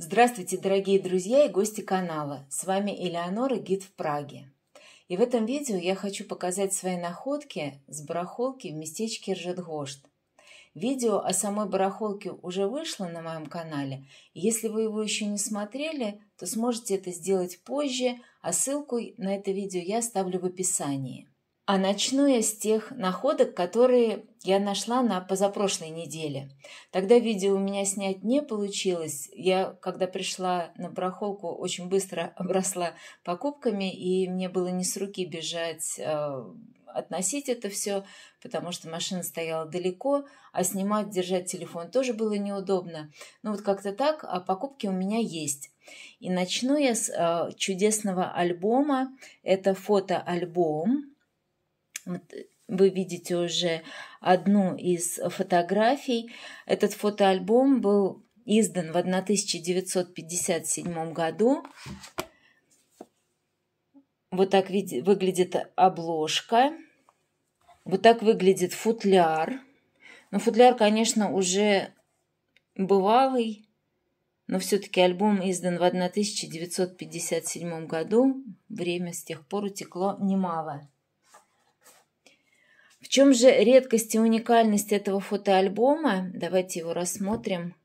Здравствуйте, дорогие друзья и гости канала! С вами Элеонора, гид в Праге. И в этом видео я хочу показать свои находки с барахолки в местечке Ржетгошт. Видео о самой барахолке уже вышло на моем канале. Если вы его еще не смотрели, то сможете это сделать позже, а ссылку на это видео я оставлю в описании. А начну я с тех находок, которые я нашла на позапрошлой неделе. Тогда видео у меня снять не получилось. Я, когда пришла на барахолку, очень быстро обросла покупками, и мне было не с руки бежать э, относить это все, потому что машина стояла далеко, а снимать, держать телефон тоже было неудобно. Ну вот как-то так, а покупки у меня есть. И начну я с э, чудесного альбома. Это фотоальбом вот э, вы видите уже одну из фотографий. Этот фотоальбом был издан в 1957 году. Вот так выглядит обложка. Вот так выглядит футляр. Но ну, футляр, конечно, уже бывалый, но все-таки альбом издан в 1957 году. Время с тех пор утекло немало. В чем же редкость и уникальность этого фотоальбома? Давайте его рассмотрим.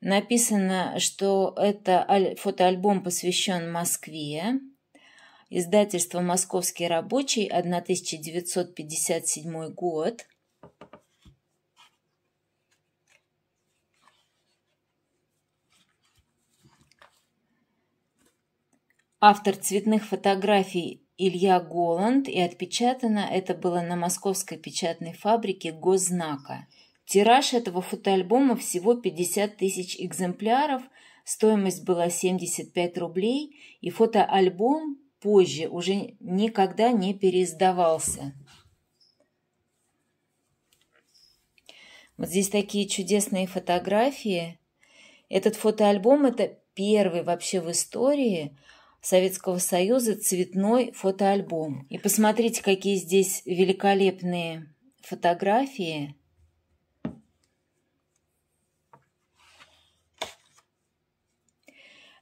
Написано, что это фотоальбом посвящен Москве. Издательство «Московский рабочий», 1957 год – Автор цветных фотографий Илья Голланд, и отпечатано это было на московской печатной фабрике «Гознака». Тираж этого фотоальбома всего 50 тысяч экземпляров, стоимость была 75 рублей, и фотоальбом позже уже никогда не переиздавался. Вот здесь такие чудесные фотографии. Этот фотоальбом – это первый вообще в истории – Советского Союза цветной фотоальбом. И посмотрите, какие здесь великолепные фотографии.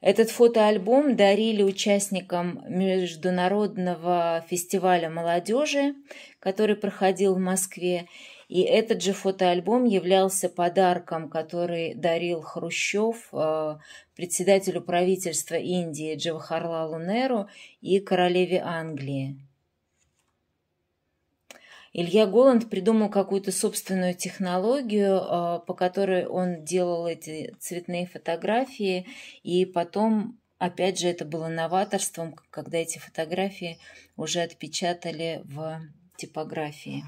Этот фотоальбом дарили участникам Международного фестиваля молодежи, который проходил в Москве, и этот же фотоальбом являлся подарком, который дарил Хрущев э, председателю правительства Индии Джавахарлалу Неру и королеве Англии. Илья Голланд придумал какую-то собственную технологию, э, по которой он делал эти цветные фотографии, и потом, опять же, это было новаторством, когда эти фотографии уже отпечатали в типографии.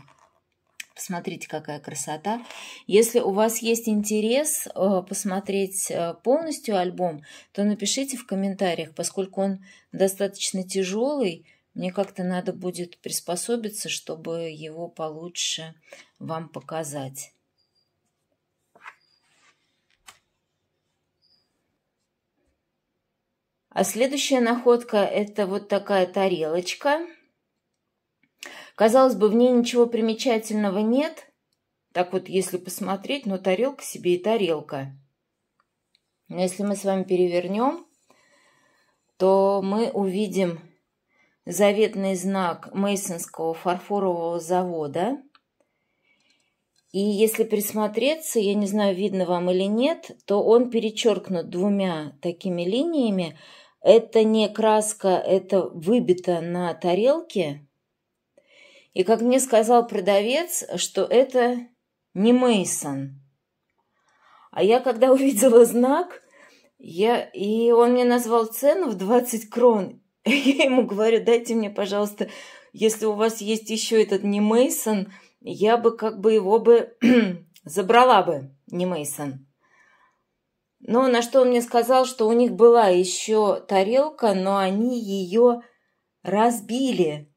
Посмотрите, какая красота. Если у вас есть интерес э, посмотреть э, полностью альбом, то напишите в комментариях, поскольку он достаточно тяжелый, мне как-то надо будет приспособиться, чтобы его получше вам показать. А следующая находка – это вот такая тарелочка – Казалось бы, в ней ничего примечательного нет. Так вот, если посмотреть, ну тарелка себе и тарелка. Но если мы с вами перевернем, то мы увидим заветный знак Мейсонского фарфорового завода. И если присмотреться, я не знаю, видно вам или нет, то он перечеркнут двумя такими линиями. Это не краска, это выбито на тарелке, и, как мне сказал продавец, что это не Мейсон. А я, когда увидела знак, я... и он мне назвал цену в 20 крон, я ему говорю, дайте мне, пожалуйста, если у вас есть еще этот не Мейсон, я бы как бы его бы забрала бы, не Мейсон. Но ну, на что он мне сказал, что у них была еще тарелка, но они ее разбили.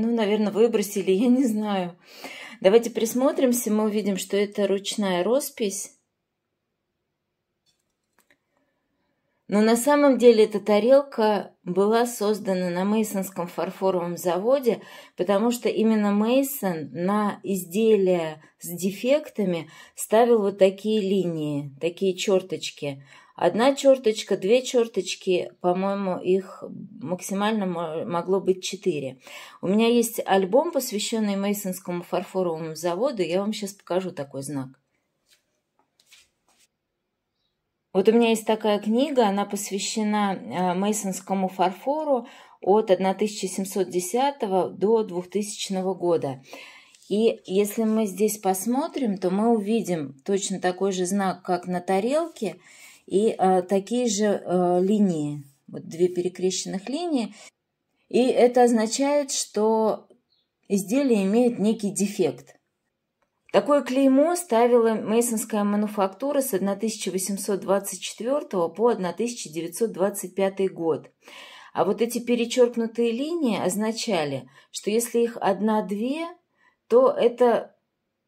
Ну, наверное, выбросили, я не знаю. Давайте присмотримся, мы увидим, что это ручная роспись. Но на самом деле эта тарелка была создана на мейсонском фарфоровом заводе, потому что именно Мейсон на изделия с дефектами ставил вот такие линии, такие черточки. Одна черточка, две черточки, по-моему, их максимально могло быть четыре. У меня есть альбом, посвященный Мейсонскому фарфоровому заводу. Я вам сейчас покажу такой знак. Вот у меня есть такая книга, она посвящена э, мейсонскому фарфору от 1710 до 2000 года. И если мы здесь посмотрим, то мы увидим точно такой же знак, как на тарелке – и э, такие же э, линии, вот две перекрещенных линии. И это означает, что изделие имеет некий дефект. Такое клеймо ставила мейсонская мануфактура с 1824 по 1925 год. А вот эти перечеркнутые линии означали, что если их одна-две, то это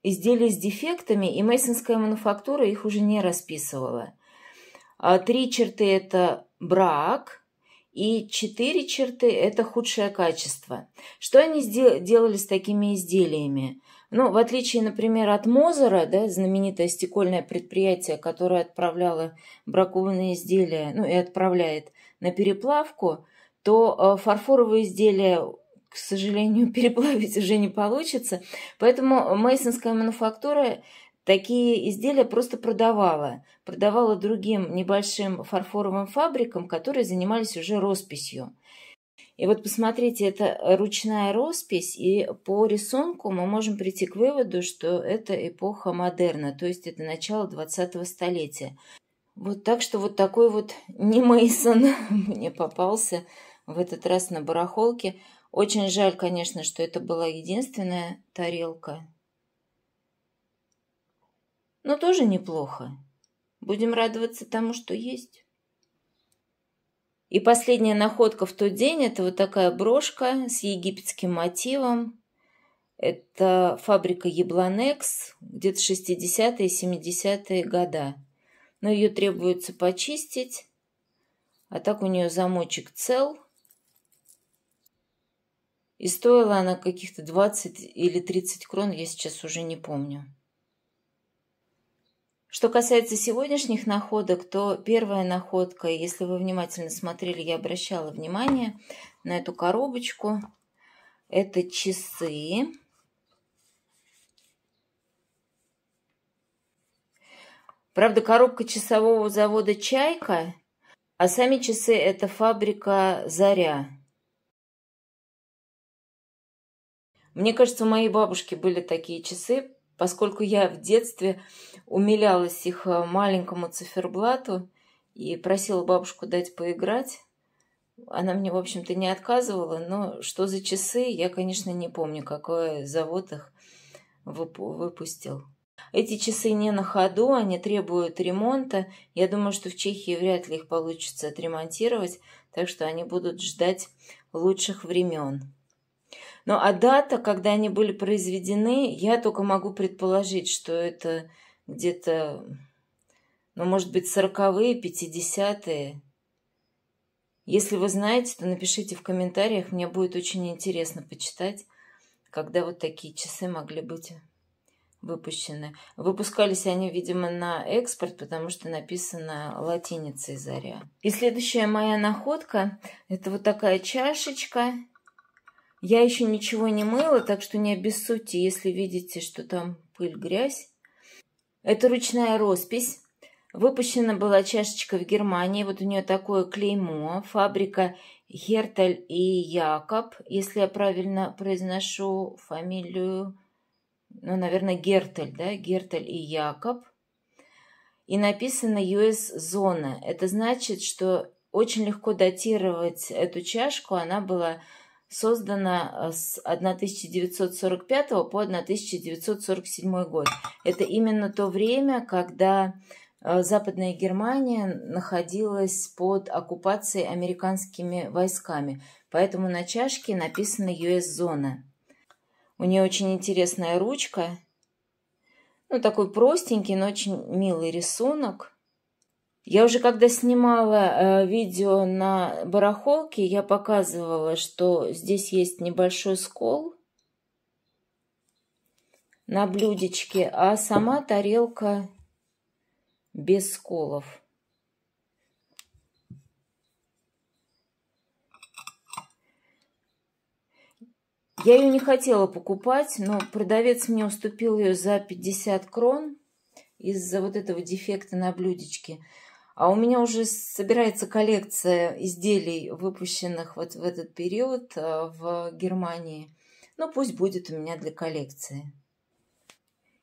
изделия с дефектами, и мейсонская мануфактура их уже не расписывала. А три черты – это брак, и четыре черты – это худшее качество. Что они делали с такими изделиями? Ну, в отличие, например, от Мозера, да, знаменитое стекольное предприятие, которое отправляло бракованные изделия, ну и отправляет на переплавку, то э, фарфоровые изделия к сожалению, переплавить уже не получится. Поэтому э, мейсонская мануфактура Такие изделия просто продавала. Продавала другим небольшим фарфоровым фабрикам, которые занимались уже росписью. И вот посмотрите, это ручная роспись, и по рисунку мы можем прийти к выводу, что это эпоха модерна, то есть это начало 20-го столетия. Вот так что вот такой вот не Мейсон мне попался в этот раз на барахолке. Очень жаль, конечно, что это была единственная тарелка но тоже неплохо. Будем радоваться тому, что есть. И последняя находка в тот день – это вот такая брошка с египетским мотивом. Это фабрика Ебланекс, где-то 60-е, 70-е года. Но ее требуется почистить, а так у нее замочек цел. И стоила она каких-то 20 или 30 крон, я сейчас уже не помню. Что касается сегодняшних находок, то первая находка, если вы внимательно смотрели, я обращала внимание на эту коробочку. Это часы. Правда, коробка часового завода «Чайка», а сами часы – это фабрика «Заря». Мне кажется, у моей бабушки были такие часы, поскольку я в детстве умилялась их э, маленькому циферблату и просила бабушку дать поиграть. Она мне, в общем-то, не отказывала, но что за часы, я, конечно, не помню, какой завод их выпустил. Эти часы не на ходу, они требуют ремонта. Я думаю, что в Чехии вряд ли их получится отремонтировать, так что они будут ждать лучших времен. Ну а дата, когда они были произведены, я только могу предположить, что это где-то, ну, может быть, сороковые, пятидесятые. Если вы знаете, то напишите в комментариях, мне будет очень интересно почитать, когда вот такие часы могли быть выпущены. Выпускались они, видимо, на экспорт, потому что написано латиницей «Заря». И следующая моя находка – это вот такая чашечка – я еще ничего не мыла, так что не обессудьте, если видите, что там пыль, грязь. Это ручная роспись. Выпущена была чашечка в Германии, вот у нее такое клеймо, фабрика Гертель и Якоб, если я правильно произношу фамилию, ну, наверное, Гертель, да, Гертель и Якоб. И написано US Зона. Это значит, что очень легко датировать эту чашку, она была создана э, с 1945 по 1947 год. Это именно то время, когда э, Западная Германия находилась под оккупацией американскими войсками, поэтому на чашке написано «US-зона». У нее очень интересная ручка, ну такой простенький, но очень милый рисунок. Я уже когда снимала э, видео на барахолке, я показывала, что здесь есть небольшой скол на блюдечке, а сама тарелка без сколов. Я ее не хотела покупать, но продавец мне уступил ее за 50 крон из-за вот этого дефекта на блюдечке. А у меня уже собирается коллекция изделий, выпущенных вот в этот период э, в Германии. Ну пусть будет у меня для коллекции.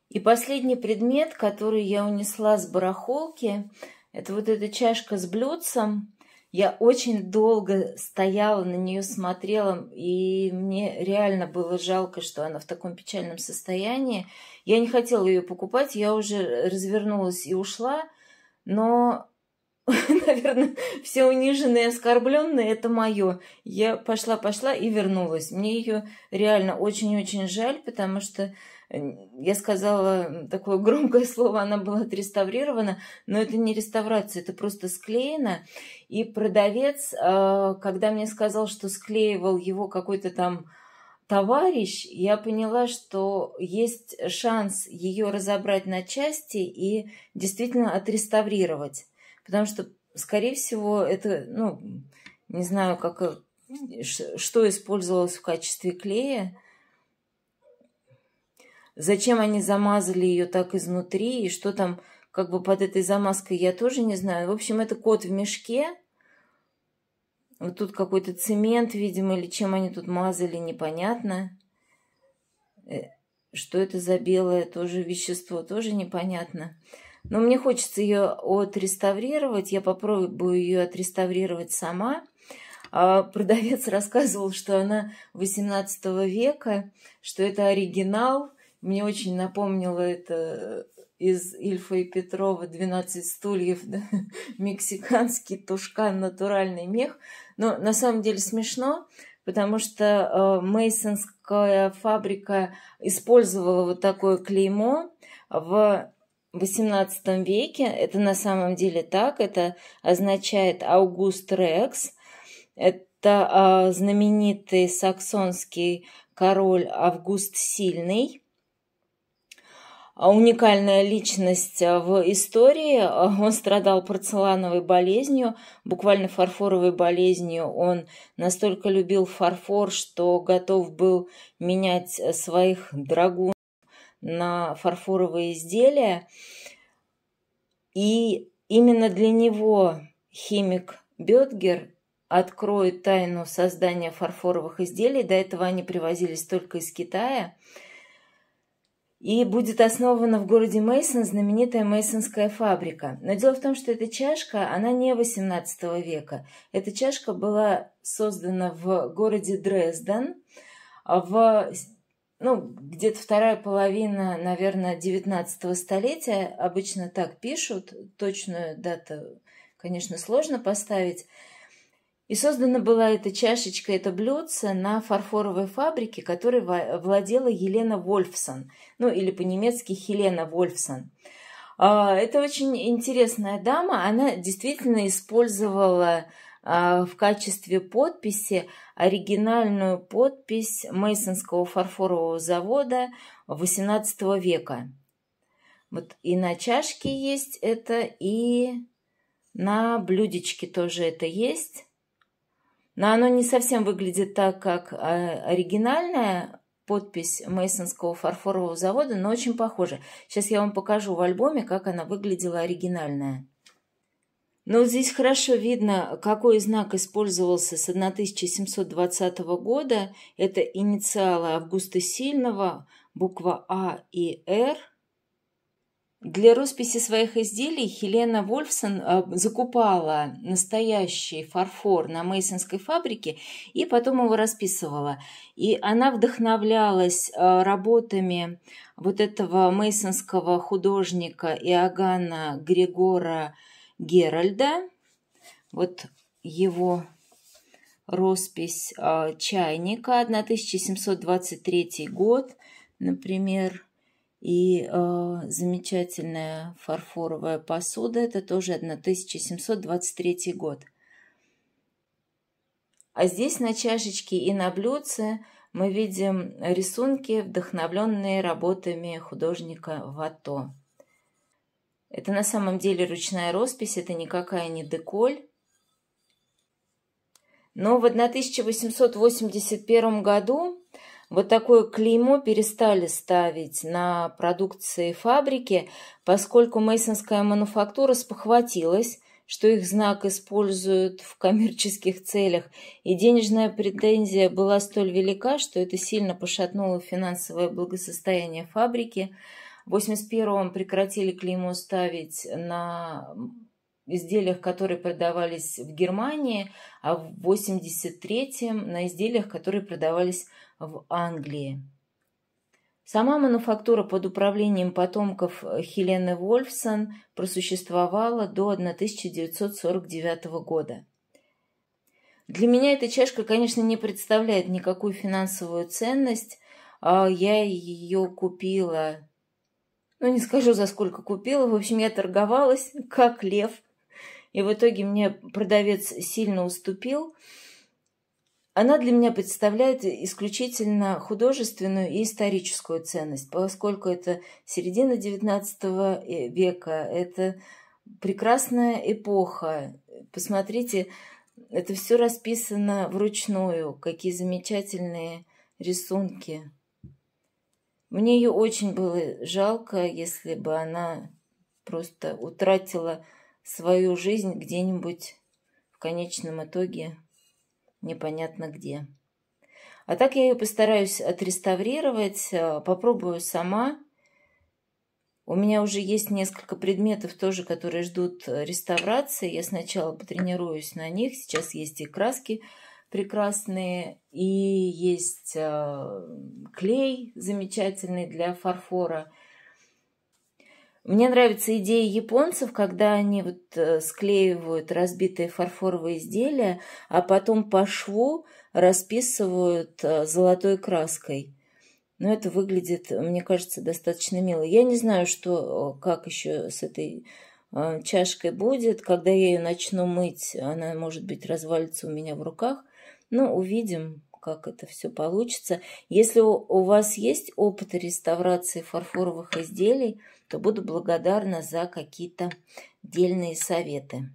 И последний предмет, который я унесла с барахолки, это вот эта чашка с блюдцем. Я очень долго стояла, на нее смотрела, и мне реально было жалко, что она в таком печальном состоянии. Я не хотела ее покупать, я уже развернулась и ушла, но наверное, все униженные, оскорбленные, это мое. Я пошла-пошла и вернулась. Мне ее реально очень-очень жаль, потому что я сказала такое громкое слово, она была отреставрирована, но это не реставрация, это просто склеено. И продавец, э, когда мне сказал, что склеивал его какой-то там товарищ, я поняла, что есть шанс ее разобрать на части и действительно отреставрировать. Потому что, скорее всего, это, ну, не знаю, как, э, что использовалось в качестве клея. Зачем они замазали ее так изнутри, и что там как бы под этой замазкой, я тоже не знаю. В общем, это кот в мешке. Вот тут какой-то цемент, видимо, или чем они тут мазали, непонятно. Э, что это за белое тоже вещество, тоже непонятно но мне хочется ее отреставрировать. Я попробую ее отреставрировать сама. А, продавец рассказывал, что она 18 века, что это оригинал. Мне очень напомнило это из Ильфа и Петрова «12 стульев», да? мексиканский тушкан, натуральный мех. Но на самом деле смешно, потому что э, мейсонская фабрика использовала вот такое клеймо в XVIII веке. Это на самом деле так. Это означает Август Рекс. Это э, знаменитый саксонский король Август Сильный. А, уникальная личность а, в истории. Он страдал порцелановой болезнью, буквально фарфоровой болезнью. Он настолько любил фарфор, что готов был менять э, своих драгун на фарфоровые изделия. И именно для него химик Бетгер откроет тайну создания фарфоровых изделий. До этого они привозились только из Китая. И будет основана в городе Мейсон знаменитая Мейсонская фабрика. Но дело в том, что эта чашка, она не 18 века. Эта чашка была создана в городе Дрезден в ну, где-то вторая половина, наверное, 19 столетия, обычно так пишут, точную дату, конечно, сложно поставить. И создана была эта чашечка, это блюдце на фарфоровой фабрике, которой владела Елена Вольфсон, ну или по-немецки Хелена Вольфсон. А, это очень интересная дама, она действительно использовала а, в качестве подписи оригинальную подпись Мейсонского фарфорового завода XVIII века. Вот и на чашке есть это, и на блюдечке тоже это есть. Но оно не совсем выглядит так, как э, оригинальная подпись Мейсонского фарфорового завода, но очень похоже. Сейчас я вам покажу в альбоме, как она выглядела оригинальная. Но здесь хорошо видно, какой знак использовался с 1720 года. Это инициалы Августа Сильного, буква А и Р. Для росписи своих изделий Хелена Вольфсон э, закупала настоящий фарфор на мейсонской фабрике и потом его расписывала. И она вдохновлялась э, работами вот этого мейсонского художника Иоганна Григора Геральда. Вот его роспись э, чайника 1723 год, например, и э, замечательная фарфоровая посуда, это тоже 1723 год. А здесь на чашечке и на блюдце мы видим рисунки, вдохновленные работами художника Вато. Это на самом деле ручная роспись, это никакая не деколь. Но в 1881 году вот такое клеймо перестали ставить на продукции фабрики, поскольку мейсонская мануфактура спохватилась, что их знак используют в коммерческих целях, и денежная претензия была столь велика, что это сильно пошатнуло финансовое благосостояние фабрики – в 81-м прекратили клеймо ставить на изделиях, которые продавались в Германии, а в 83-м на изделиях, которые продавались в Англии. Сама мануфактура под управлением потомков Хелены Вольфсон просуществовала до 1949 года. Для меня эта чашка, конечно, не представляет никакую финансовую ценность. А я ее купила ну, не скажу, за сколько купила. В общем, я торговалась, как лев. И в итоге мне продавец сильно уступил. Она для меня представляет исключительно художественную и историческую ценность, поскольку это середина XIX э, века, это прекрасная эпоха. Посмотрите, это все расписано вручную, какие замечательные рисунки. Мне ее очень было жалко, если бы она просто утратила свою жизнь где-нибудь в конечном итоге непонятно где. А так я ее постараюсь отреставрировать, э, попробую сама. У меня уже есть несколько предметов тоже, которые ждут э, реставрации. Я сначала потренируюсь на них. Сейчас есть и краски, прекрасные, и есть э, клей замечательный для фарфора. Мне нравится идея японцев, когда они вот э, склеивают разбитые фарфоровые изделия, а потом по шву расписывают э, золотой краской. Но ну, это выглядит, мне кажется, достаточно мило. Я не знаю, что, как еще с этой чашкой будет. Когда я ее начну мыть, она, может быть, развалится у меня в руках. Ну, увидим, как это все получится. Если у вас есть опыт реставрации фарфоровых изделий, то буду благодарна за какие-то дельные советы.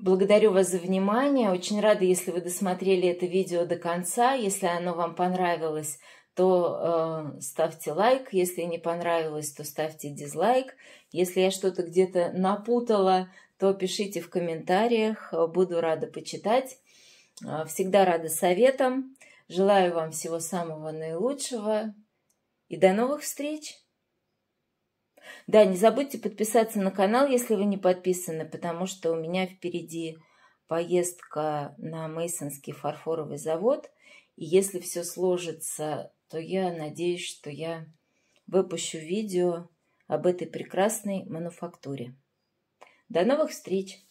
Благодарю вас за внимание. Очень рада, если вы досмотрели это видео до конца. Если оно вам понравилось, то э, ставьте лайк. Если не понравилось, то ставьте дизлайк. Если я что-то где-то напутала, то пишите в комментариях. Буду рада почитать. А, всегда рада советам. Желаю вам всего самого наилучшего. И до новых встреч! Да, не забудьте подписаться на канал, если вы не подписаны, потому что у меня впереди поездка на Мейсонский фарфоровый завод. И если все сложится, то я надеюсь, что я выпущу видео об этой прекрасной мануфактуре. До новых встреч!